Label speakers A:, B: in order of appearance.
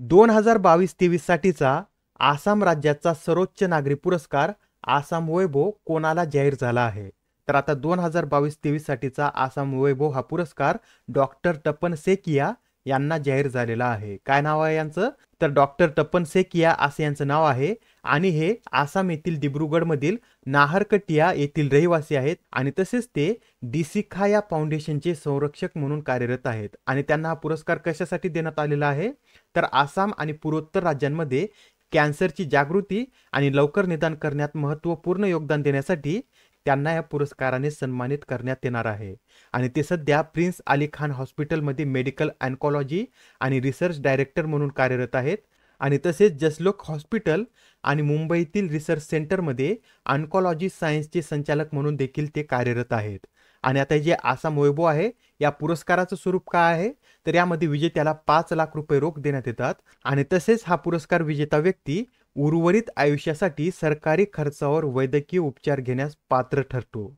A: दोन हजार बावीस तेवीससाठीचा आसाम राज्याचा सर्वोच्च नागरी पुरस्कार आसाम वैभव कोणाला जाहीर झाला आहे तर आता दोन हजार बावीस तेवीससाठीचा आसाम वैभव हा पुरस्कार डॉक्टर टप्पन सेकिया यांना जाहीर झालेला आहे काय नाव आहे यांचं तर डॉक्टर तपन सेकिया असं असे यांचं नाव आहे आणि हे आसाम येथील मधील नाहरकटिया येथील रहिवासी आहेत आणि तसेच ते डीसीखा या फाउंडेशनचे संरक्षक म्हणून कार्यरत आहेत आणि त्यांना हा पुरस्कार कशासाठी देण्यात आलेला आहे तर आसाम आणि पूर्वोत्तर राज्यांमध्ये कॅन्सरची जागृती आणि लवकर निदान करण्यात महत्त्वपूर्ण योगदान देण्यासाठी त्यांना या पुरस्काराने सन्मानित करण्यात येणार आहे आणि ते सध्या प्रिन्स अली खान हॉस्पिटलमध्ये मेडिकल अँकॉलॉजी आणि रिसर्च डायरेक्टर म्हणून कार्यरत आहेत आणि तसेच जसलोक हॉस्पिटल आणि मुंबईतील रिसर्च सेंटरमध्ये अँकॉलॉजी सायन्सचे संचालक म्हणून देखील ते कार्यरत आहेत आणि आता जे आसाम मोयबो आहे या पुरस्काराचं स्वरूप काय आहे तर यामध्ये विजेत्याला पाच लाख रुपये रोख देण्यात येतात आणि तसेच हा पुरस्कार विजेता व्यक्ती उर्वरित आयुष्यासाठी सरकारी खर्चावर वैद्यकीय उपचार घेण्यास पात्र ठरतो